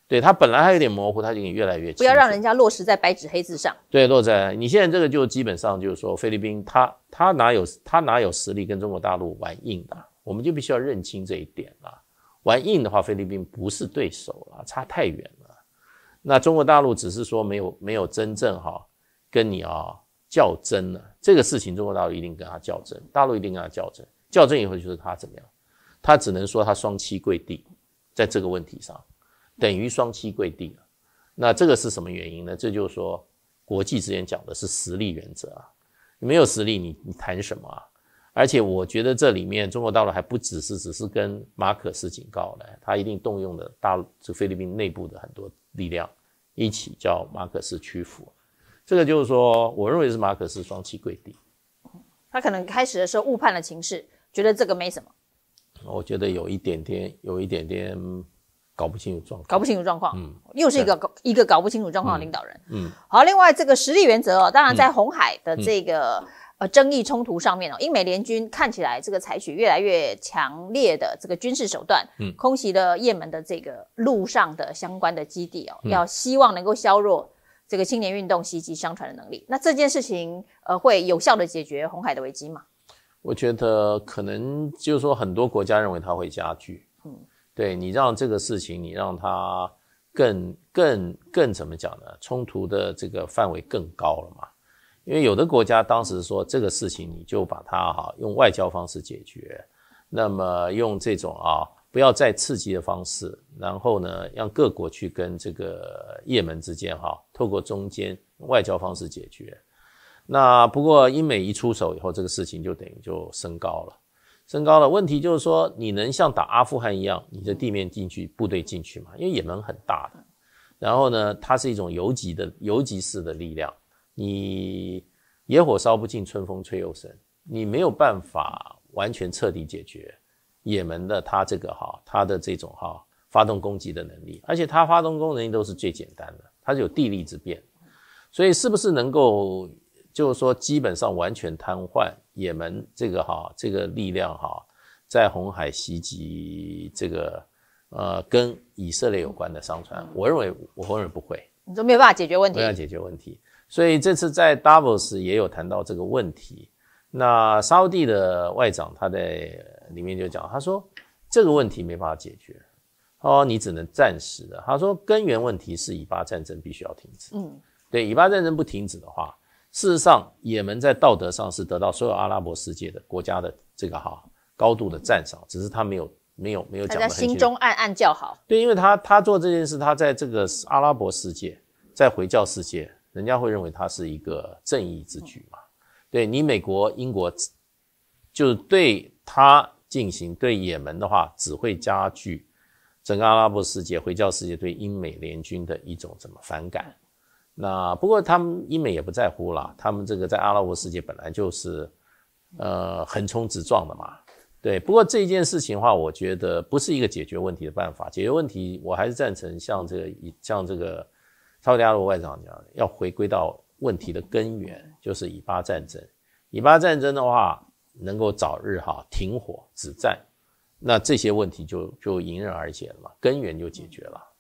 对他本来还有点模糊，他已经越来越。不要让人家落实在白纸黑字上。对，落在你现在这个就基本上就是说，菲律宾他他哪有他哪有实力跟中国大陆玩硬的？我们就必须要认清这一点了。玩硬的话，菲律宾不是对手了，差太远了。那中国大陆只是说没有没有真正哈跟你啊较真了。这个事情，中国大陆一定跟他较真，大陆一定跟他较真。较真以后就是他怎么样？他只能说他双膝跪地，在这个问题上。等于双膝跪地了，那这个是什么原因呢？这就是说，国际之间讲的是实力原则啊，没有实力，你你谈什么啊？而且我觉得这里面，中国大陆还不只是只是跟马可斯警告了，他一定动用了大陆就菲律宾内部的很多力量，一起叫马可斯屈服。这个就是说，我认为是马可斯双膝跪地，他可能开始的时候误判了情势，觉得这个没什么。我觉得有一点点，有一点点。搞不清楚状况，搞不清楚状况，嗯，又是一个搞一个搞不清楚状况的领导人，嗯，好，另外这个实力原则哦，当然在红海的这个呃争议冲突上面哦，英美联军看起来这个采取越来越强烈的这个军事手段，嗯，空袭了也门的这个陆上的相关的基地哦，要希望能够削弱这个青年运动袭击商船的能力，那这件事情呃会有效的解决红海的危机吗？我觉得可能就是说很多国家认为它会加剧。对你让这个事情，你让它更更更怎么讲呢？冲突的这个范围更高了嘛？因为有的国家当时说这个事情，你就把它哈用外交方式解决，那么用这种啊不要再刺激的方式，然后呢让各国去跟这个也门之间哈透过中间外交方式解决。那不过英美一出手以后，这个事情就等于就升高了。升高了。问题就是说，你能像打阿富汗一样，你的地面进去部队进去吗？因为也门很大的，然后呢，它是一种游击的游击式的力量，你野火烧不尽，春风吹又生，你没有办法完全彻底解决也门的它这个哈，它的这种哈发动攻击的能力，而且它发动攻击都是最简单的，它是有地利之变，所以是不是能够？就是说，基本上完全瘫痪。也门这个哈，这个力量哈，在红海袭击这个呃，跟以色列有关的商船，我认为我认为不会。你说没有办法解决问题。没有办法解决问题。所以这次在 Davos 也有谈到这个问题。那沙地的外长他在里面就讲，他说这个问题没办法解决，哦，你只能暂时的。他说根源问题是以巴战争必须要停止。嗯，对，以巴战争不停止的话。事实上，也门在道德上是得到所有阿拉伯世界的国家的这个哈高度的赞赏，只是他没有没有没有讲。大家心中暗暗叫好。对，因为他他做这件事，他在这个阿拉伯世界，在回教世界，人家会认为他是一个正义之举嘛。对你，美国、英国，就是对他进行对也门的话，只会加剧整个阿拉伯世界、回教世界对英美联军的一种怎么反感。那不过他们英美也不在乎啦，他们这个在阿拉伯世界本来就是，呃，横冲直撞的嘛。对，不过这一件事情的话，我觉得不是一个解决问题的办法。解决问题，我还是赞成像这个，像这个，查阿拉罗外长讲要回归到问题的根源，就是以巴战争。以巴战争的话，能够早日哈停火止战，那这些问题就就迎刃而解了嘛，根源就解决了。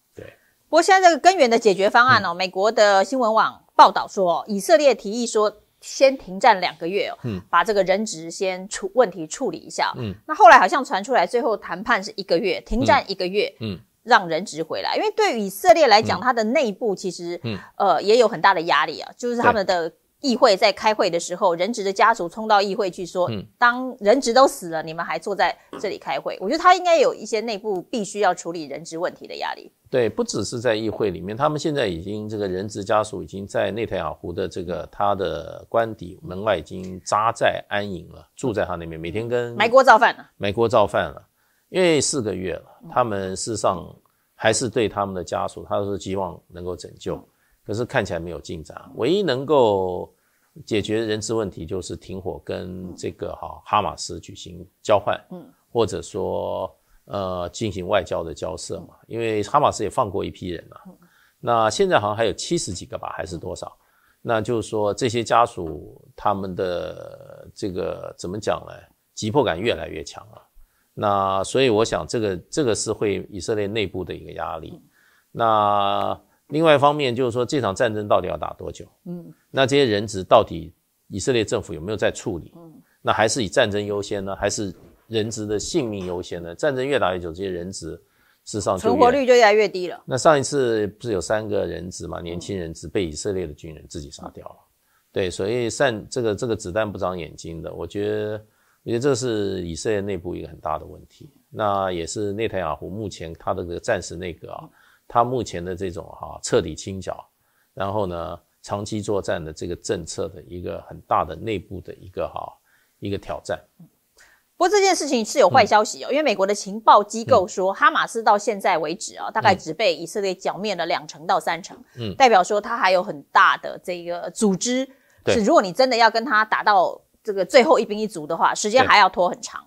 不过现在这个根源的解决方案呢？美国的新闻网报道说，以色列提议说先停战两个月，嗯，把这个人质先处问题处理一下，嗯，那后来好像传出来，最后谈判是一个月，停战一个月，嗯，让人质回来。因为对以色列来讲，它的内部其实，嗯，呃，也有很大的压力啊，就是他们的议会在开会的时候，人质的家属冲到议会去说，嗯，当人质都死了，你们还坐在这里开会？我觉得他应该有一些内部必须要处理人质问题的压力。对，不只是在议会里面，他们现在已经这个人质家属已经在内塔亚湖的这个他的官邸门外已经扎寨安营了，住在他那边，每天跟买锅造饭了，买锅造饭了，因为四个月了，他们事实上还是对他们的家属，他是希望能够拯救，可是看起来没有进展。唯一能够解决人质问题就是停火跟这个哈哈马斯举行交换，嗯，或者说。呃，进行外交的交涉嘛，因为哈马斯也放过一批人了，那现在好像还有七十几个吧，还是多少？那就是说，这些家属他们的这个怎么讲呢？急迫感越来越强了。那所以我想，这个这个是会以色列内部的一个压力。那另外一方面就是说，这场战争到底要打多久？嗯，那这些人质到底以色列政府有没有在处理？嗯，那还是以战争优先呢，还是？人质的性命优先的，战争越打越久，这些人质事实上存活率就越来越低了。那上一次不是有三个人质嘛，年轻人质被以色列的军人自己杀掉了。对，所以善这个这个子弹不长眼睛的，我觉得，我觉得这是以色列内部一个很大的问题。那也是内塔亚胡目前他的个暂时内阁啊，他目前的这种哈彻底清剿，然后呢长期作战的这个政策的一个很大的内部的一个哈一个挑战。不过这件事情是有坏消息哦，因为美国的情报机构说，哈马斯到现在为止啊，大概只被以色列剿灭了两成到三成，嗯，代表说他还有很大的这个组织。是，如果你真的要跟他打到这个最后一兵一卒的话，时间还要拖很长，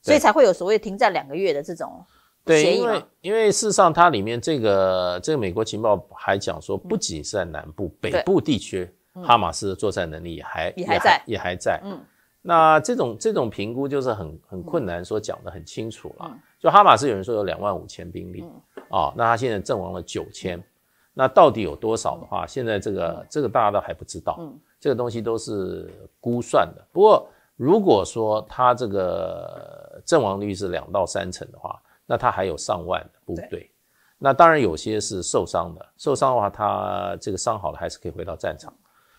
所以才会有所谓停战两个月的这种协议嘛。因为因为事实上，它里面这个这个美国情报还讲说，不仅是在南部、北部地区，哈马斯的作战能力也还也还在也还在，嗯。那这种这种评估就是很很困难，说讲得很清楚了。就哈马斯有人说有两万五千兵力啊，那他现在阵亡了九千，那到底有多少的话，现在这个这个大家都还不知道，这个东西都是估算的。不过如果说他这个阵亡率是两到三成的话，那他还有上万的部队。那当然有些是受伤的，受伤的话他这个伤好了还是可以回到战场，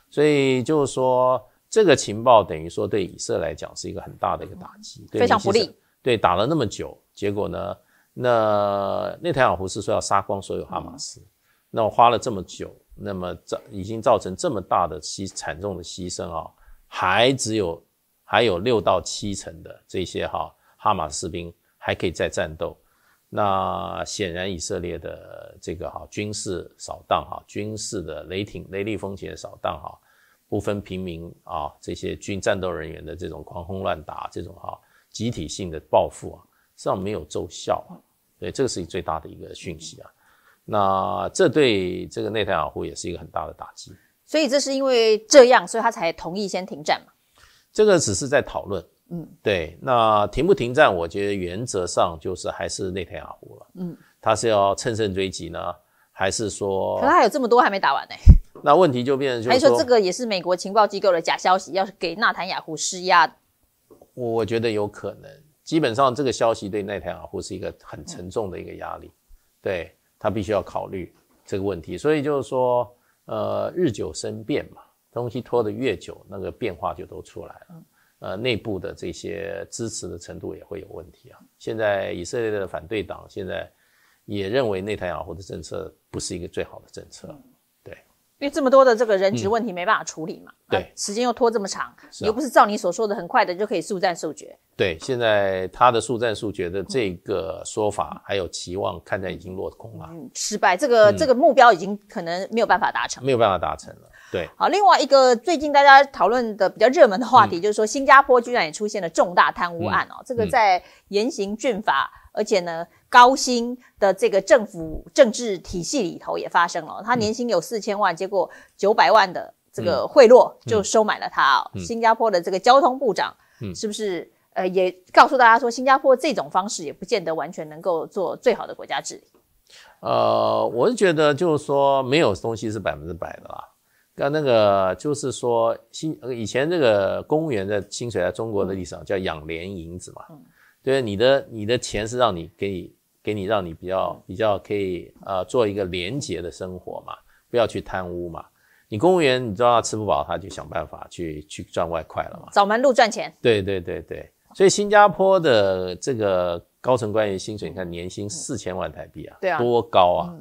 所以就是说。这个情报等于说对以色列来讲是一个很大的一个打击，非常不利。对打了那么久，结果呢？那内塔尼亚胡是说要杀光所有哈马斯，那我花了这么久，那么造已经造成这么大的牺惨重的牺牲啊，还只有还有六到七成的这些哈哈马斯兵还可以再战斗。那显然以色列的这个哈军事扫荡哈军事的雷霆雷厉风行的扫荡哈。不分平民啊，这些军战斗人员的这种狂轰乱打，这种哈集体性的报复啊，实际上没有奏效，所以这个是最大的一个讯息啊。那这对这个内塔尔胡也是一个很大的打击。所以这是因为这样，所以他才同意先停战嘛？这个只是在讨论，嗯，对。那停不停战，我觉得原则上就是还是内塔尔胡了，嗯，他是要乘胜追击呢，还是说？可他还有这么多还没打完呢。那问题就变成，还是说这个也是美国情报机构的假消息？要给纳坦雅胡施压，我觉得有可能。基本上这个消息对纳坦雅胡是一个很沉重的一个压力，对他必须要考虑这个问题。所以就是说，呃，日久生变嘛，东西拖得越久，那个变化就都出来了。呃，内部的这些支持的程度也会有问题啊。现在以色列的反对党现在也认为内台雅胡的政策不是一个最好的政策。因为这么多的这个人质问题没办法处理嘛，对，时间又拖这么长，又不是照你所说的很快的就可以速战速决。对，现在他的速战速决的这个说法还有期望，看起来已经落空了，嗯、失败。这个这个目标已经可能没有办法达成，没有办法达成了。对，好，另外一个最近大家讨论的比较热门的话题，就是说新加坡居然也出现了重大贪污案哦，这个在严刑峻法。而且呢，高薪的这个政府政治体系里头也发生了，他年薪有四千万，结果九百万的这个贿赂就收买了他新加坡的这个交通部长，是不是呃也告诉大家说，新加坡这种方式也不见得完全能够做最好的国家治理？呃，我是觉得就是说没有东西是百分之百的啦。那那个就是说新以前这个公务员的薪水在中国历史上叫养廉银子嘛。对，你的你的钱是让你给你给你让你比较比较可以啊，做一个廉洁的生活嘛，不要去贪污嘛。你公务员，你知道他吃不饱，他就想办法去去赚外快了嘛。找门路赚钱。对对对对。所以新加坡的这个高层官员薪水，你看年薪四千万台币啊，对啊，多高啊！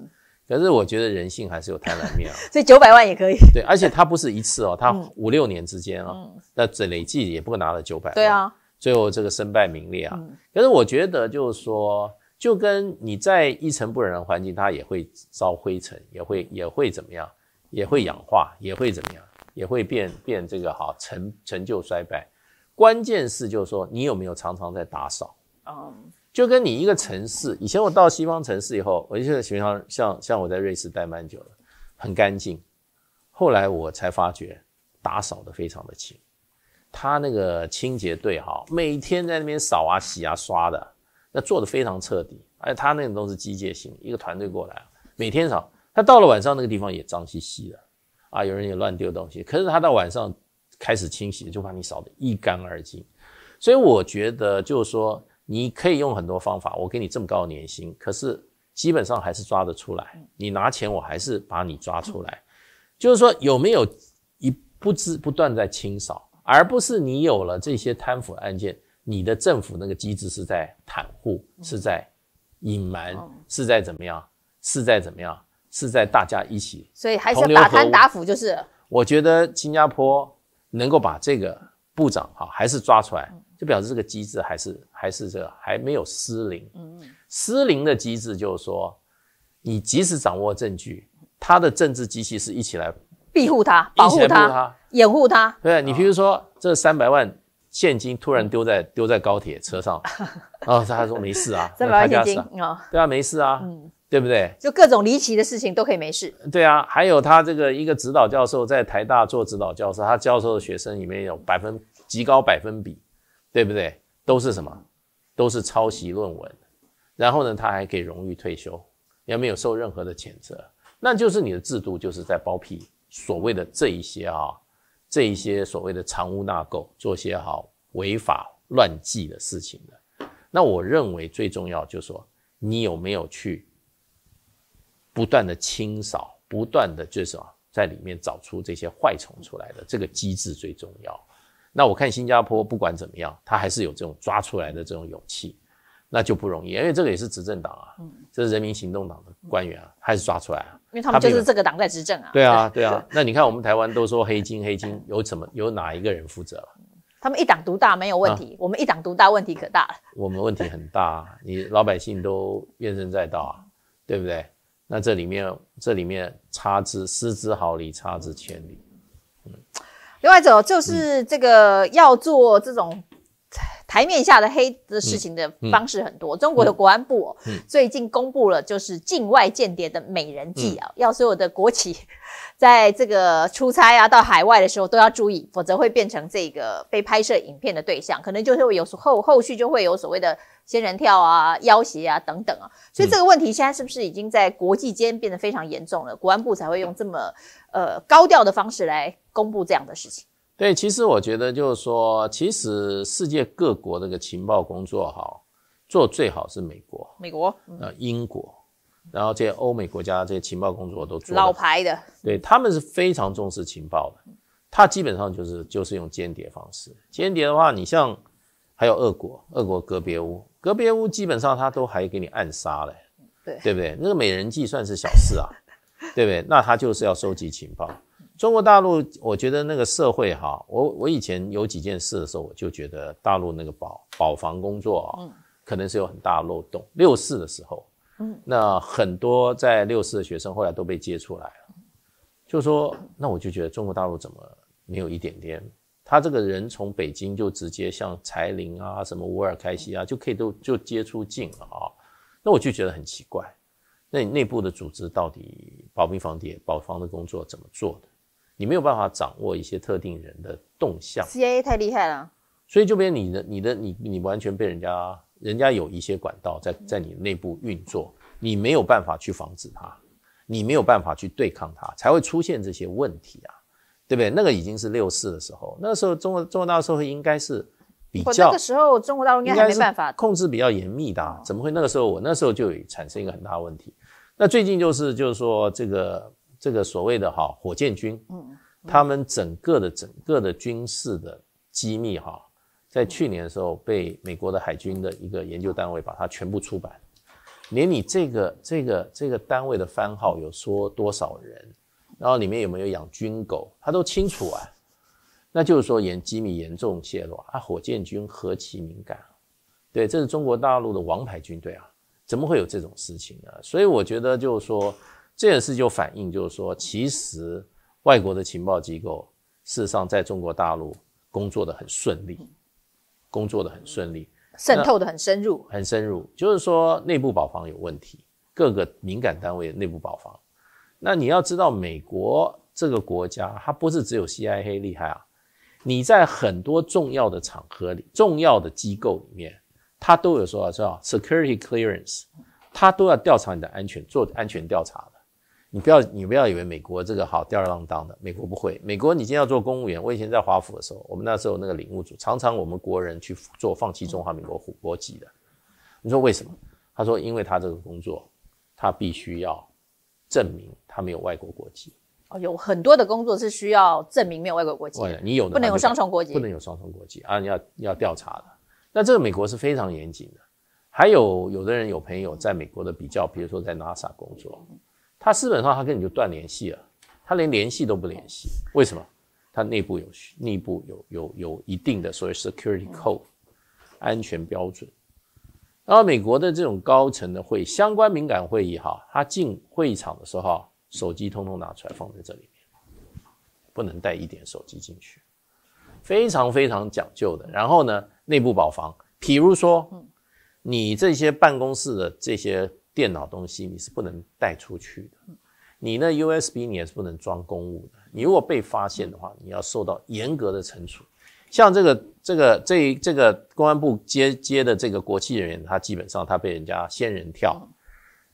可是我觉得人性还是有贪婪面啊。所以九百万也可以。对，而且他不是一次哦，他五六年之间啊，那这累计也不够拿了九百万。对啊。最后这个身败名裂啊！可是我觉得就是说，就跟你在一尘不染的环境，它也会招灰尘，也会也会怎么样，也会氧化，也会怎么样，也会变变这个哈成成就衰败。关键是就是说，你有没有常常在打扫？嗯，就跟你一个城市，以前我到西方城市以后，我就觉得像像像我在瑞士待蛮久了，很干净。后来我才发觉，打扫的非常的勤。他那个清洁队哈，每天在那边扫啊、洗啊、刷的，那做的非常彻底。而且他那种都是机械性，一个团队过来，每天扫。他到了晚上那个地方也脏兮兮的，啊，有人也乱丢东西。可是他到晚上开始清洗，就把你扫得一干二净。所以我觉得，就是说你可以用很多方法，我给你这么高的年薪，可是基本上还是抓得出来。你拿钱，我还是把你抓出来。就是说有没有一不知不断在清扫？而不是你有了这些贪腐案件，你的政府那个机制是在袒护，是在隐瞒，是在怎么样？是在怎么样？是在大家一起，所以还是打贪打腐就是。我觉得新加坡能够把这个部长哈，还是抓出来，就表示这个机制还是还是这还没有失灵。嗯，失灵的机制就是说，你即使掌握证据，他的政治机器是一起来。庇护他，保护他，掩护他。对，你比如说，这三百万现金突然丢在丢在高铁车上，哦，他说没事啊，三百万现金啊，对啊，没事啊，嗯，对不对？就各种离奇的事情都可以没事。对啊，还有他这个一个指导教授在台大做指导教授，他教授的学生里面有百分极高百分比，对不对？都是什么？都是抄袭论文。然后呢，他还给荣誉退休，也没有受任何的谴责。那就是你的制度就是在包庇。所谓的这一些啊，这一些所谓的藏污纳垢，做些哈违法乱纪的事情的，那我认为最重要就是说，你有没有去不断的清扫，不断的就是啊，在里面找出这些坏虫出来的这个机制最重要。那我看新加坡不管怎么样，他还是有这种抓出来的这种勇气，那就不容易，因为这个也是执政党啊，这是人民行动党的官员啊，还是抓出来啊。因为他们就是这个党在执政啊。对啊，对啊。那你看，我们台湾都说黑金，黑金 有什么有哪一个人负责了？他们一党独大没有问题，我们一党独大问题可大了。我们问题很大，你老百姓都怨声载道啊，对不对？那这里面，这里面差之失之毫厘，差之千里。嗯。另外一种就是这个要做这种。台面下的黑的事情的方式很多。中国的国安部哦，最近公布了就是境外间谍的美人计啊，要所有的国企在这个出差啊到海外的时候都要注意，否则会变成这个被拍摄影片的对象，可能就是有后后续就会有所谓的仙人跳啊、要挟啊等等啊。所以这个问题现在是不是已经在国际间变得非常严重了？国安部才会用这么呃高调的方式来公布这样的事情。对，其实我觉得就是说，其实世界各国这个情报工作哈，做最好是美国，美国，呃，英国，然后这些欧美国家这些情报工作都做老牌的，对他们是非常重视情报的。他基本上就是就是用间谍方式，间谍的话，你像还有俄国，俄国格别乌，格别乌基本上他都还给你暗杀了，对对不对？那个美人计算是小事啊，对不对？那他就是要收集情报。中国大陆，我觉得那个社会哈，我我以前有几件事的时候，我就觉得大陆那个保保防工作啊，可能是有很大的漏洞。六四的时候，那很多在六四的学生后来都被接出来了，就说那我就觉得中国大陆怎么没有一点点？他这个人从北京就直接像柴林啊，什么乌尔开西啊，就可以都就接触进啊，那我就觉得很奇怪。那你内部的组织到底保密防谍保防的工作怎么做的？你没有办法掌握一些特定人的动向，CIA 太厉害了，所以这边你的、你的、你、你完全被人家人家有一些管道在在你内部运作，你没有办法去防止它，你没有办法去对抗它，才会出现这些问题啊，对不对？那个已经是六四的时候，那个时候中国中国大陆社会应该是比较那个时候中国大陆应该还没办法控制比较严密的，怎么会那个时候我那时候就产生一个很大问题？那最近就是就是说这个。这个所谓的哈火箭军，嗯，他们整个的整个的军事的机密哈，在去年的时候被美国的海军的一个研究单位把它全部出版，连你这个这个这个单位的番号有说多少人，然后里面有没有养军狗，他都清楚啊。那就是说严机密严重泄露啊，火箭军何其敏感，对，这是中国大陆的王牌军队啊，怎么会有这种事情呢？所以我觉得就是说。这件事就反映，就是说，其实外国的情报机构事实上在中国大陆工作的很顺利，工作的很顺利，渗透的很深入，很深入。就是说，内部保防有问题，各个敏感单位内部保防。那你要知道，美国这个国家，它不是只有 C.I.A. 厉害啊。你在很多重要的场合里、重要的机构里面，它都有说叫 Security Clearance，它都要调查你的安全，做安全调查。你不要，你不要以为美国这个好吊儿郎当的。美国不会，美国你今天要做公务员，我以前在华府的时候，我们那时候那个领务组常常我们国人去做放弃中华民国国籍的。你说为什么？他说因为他这个工作，他必须要证明他没有外国国籍。哦，有很多的工作是需要证明没有外国国籍。你有不能有双重国籍，不能有双重国籍啊！你要要调查的。那这个美国是非常严谨的。还有有的人有朋友在美国的比较，比如说在 NASA 工作。他基本上他跟你就断联系了，他连联系都不联系，为什么？他内部有内部有有有一定的所谓 security code 安全标准。然后美国的这种高层的会，相关敏感会议哈，他进会场的时候，手机通通拿出来放在这里面，不能带一点手机进去，非常非常讲究的。然后呢，内部保房，比如说你这些办公室的这些。电脑东西你是不能带出去的，你那 USB 你也是不能装公务的。你如果被发现的话，你要受到严格的惩处。像这个这个这这个公安部接接的这个国企人员，他基本上他被人家仙人跳，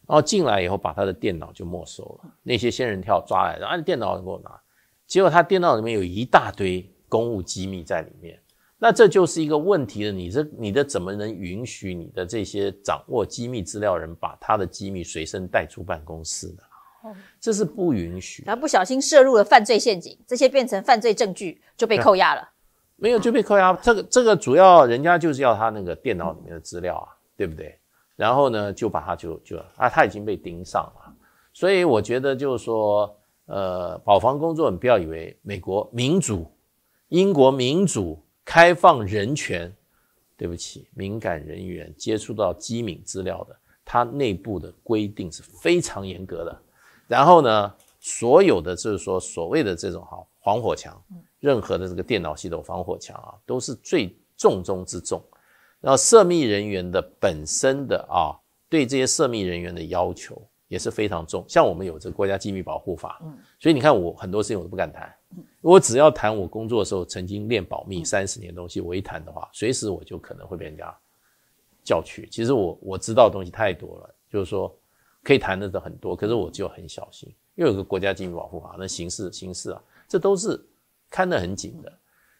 然后进来以后把他的电脑就没收了。那些仙人跳抓来的，按电脑给我拿，结果他电脑里面有一大堆公务机密在里面。那这就是一个问题了，你这你的怎么能允许你的这些掌握机密资料人把他的机密随身带出办公室呢？这是不允许。他不小心涉入了犯罪陷阱，这些变成犯罪证据就被扣押了。没有就被扣押。这个这个主要人家就是要他那个电脑里面的资料啊，对不对？然后呢，就把他就就啊，他已经被盯上了。所以我觉得就是说，呃，保防工作你不要以为美国民主、英国民主。开放人权，对不起，敏感人员接触到机敏资料的，它内部的规定是非常严格的。然后呢，所有的就是说所谓的这种哈防火墙，任何的这个电脑系统防火墙啊，都是最重中之重。然后涉密人员的本身的啊，对这些涉密人员的要求。也是非常重，像我们有这国家机密保护法，嗯，所以你看我很多事情我都不敢谈，我只要谈我工作的时候曾经练保密三十年东西，我一谈的话，随时我就可能会被人家叫去。其实我我知道东西太多了，就是说可以谈的的很多，可是我就很小心，又有个国家机密保护法，那形式形式啊，这都是看得很紧的。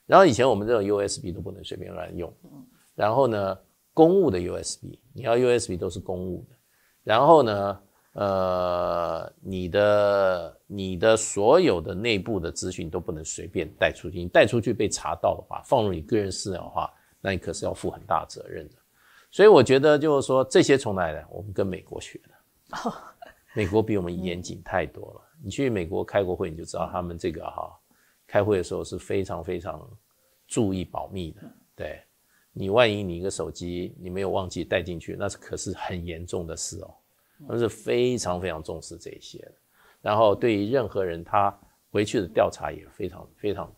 然后以前我们这种 U S B 都不能随便乱用，然后呢，公务的 U S B，你要 U S B 都是公务的，然后呢。呃，你的你的所有的内部的资讯都不能随便带出去，你带出去被查到的话，放入你个人私聊的话，那你可是要负很大责任的。所以我觉得就是说，这些从哪来？我们跟美国学的，美国比我们严谨太多了。你去美国开过会，你就知道他们这个哈，开会的时候是非常非常注意保密的。对你，万一你一个手机你没有忘记带进去，那是可是很严重的事哦。他们是非常非常重视这些的，然后对于任何人，他回去的调查也非常非常，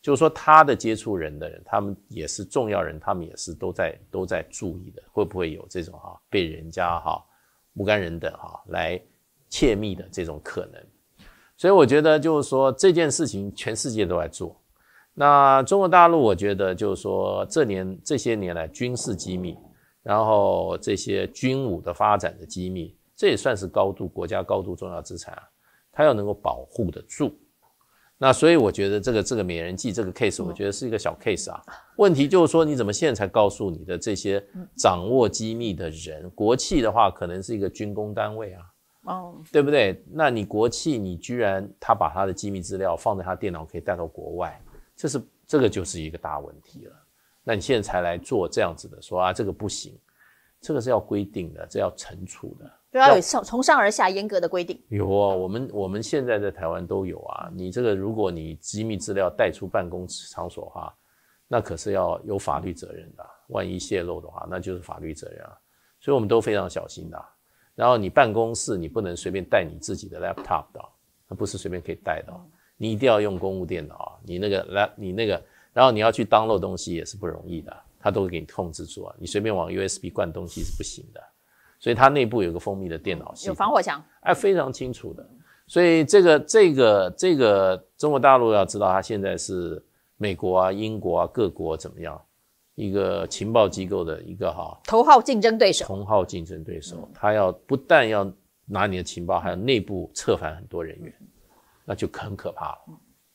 就是说他的接触人的人，他们也是重要人，他们也是都在都在注意的，会不会有这种哈被人家哈不干人等哈来窃密的这种可能？所以我觉得就是说这件事情全世界都在做，那中国大陆我觉得就是说这年这些年来军事机密，然后这些军武的发展的机密。这也算是高度国家高度重要资产啊，它要能够保护得住。那所以我觉得这个这个美人计这个 case，我觉得是一个小 case 啊。问题就是说，你怎么现在才告诉你的这些掌握机密的人？国企的话，可能是一个军工单位啊，哦，对不对？那你国企，你居然他把他的机密资料放在他电脑，可以带到国外，这是这个就是一个大问题了。那你现在才来做这样子的，说啊，这个不行，这个是要规定的，这要惩处的。都要有上从上而下严格的规定。有啊，我们我们现在在台湾都有啊。你这个如果你机密资料带出办公场所哈，那可是要有法律责任的。万一泄露的话，那就是法律责任啊。所以我们都非常小心的。然后你办公室你不能随便带你自己的 laptop 的，不是随便可以带的。你一定要用公务电脑啊。你那个 l 你那个，然后你要去当漏东西也是不容易的。他都会给你控制住啊。你随便往 USB 灌东西是不行的。所以它内部有个封闭的电脑系，有防火墙，哎，非常清楚的。所以这个、这个、这个，中国大陆要知道，它现在是美国啊、英国啊各国怎么样一个情报机构的一个哈头号竞争对手，头号竞争对手，它要不但要拿你的情报，还要内部策反很多人员，那就很可怕了。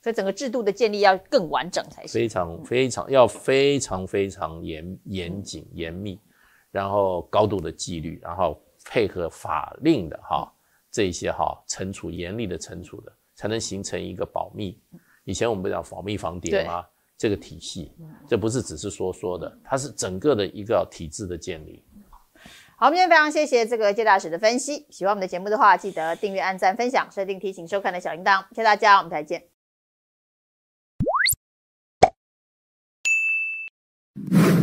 所以整个制度的建立要更完整才行，非常非常要非常非常严严谨严密。然后高度的纪律，然后配合法令的哈，这些哈惩处严厉的惩处的，才能形成一个保密。以前我们不讲保密防谍吗？这个体系，这不是只是说说的，它是整个的一个体制的建立。好，我们今天非常谢谢这个谢大使的分析。喜欢我们的节目的话，记得订阅、按赞、分享、设定提醒、收看的小铃铛。谢谢大家，我们再见。